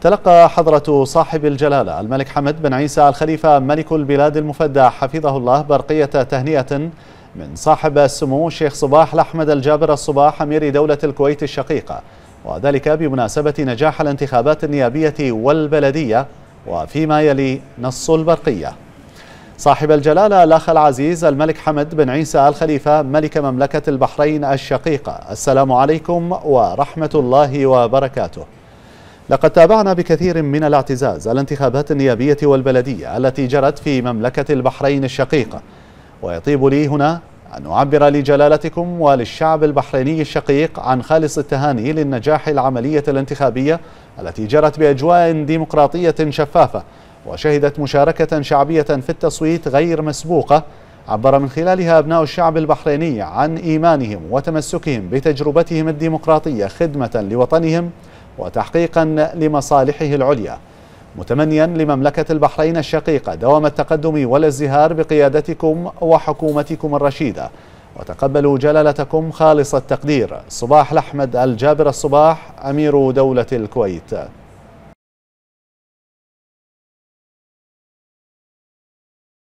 تلقى حضرة صاحب الجلالة الملك حمد بن عيسى الخليفة ملك البلاد المفدى حفظه الله برقية تهنئة من صاحب السمو الشيخ صباح الأحمد الجابر الصباح أمير دولة الكويت الشقيقة وذلك بمناسبة نجاح الانتخابات النيابية والبلدية وفيما يلي نص البرقية صاحب الجلالة الأخ العزيز الملك حمد بن عيسى الخليفة ملك مملكة البحرين الشقيقة السلام عليكم ورحمة الله وبركاته لقد تابعنا بكثير من الاعتزاز الانتخابات النيابية والبلدية التي جرت في مملكة البحرين الشقيقة ويطيب لي هنا أن أعبر لجلالتكم وللشعب البحريني الشقيق عن خالص التهاني للنجاح العملية الانتخابية التي جرت بأجواء ديمقراطية شفافة وشهدت مشاركة شعبية في التصويت غير مسبوقة عبر من خلالها أبناء الشعب البحريني عن إيمانهم وتمسكهم بتجربتهم الديمقراطية خدمة لوطنهم وتحقيقا لمصالحه العليا متمنيا لمملكة البحرين الشقيقة دوام التقدم والازدهار بقيادتكم وحكومتكم الرشيدة وتقبلوا جلالتكم خالص التقدير صباح الأحمد الجابر الصباح أمير دولة الكويت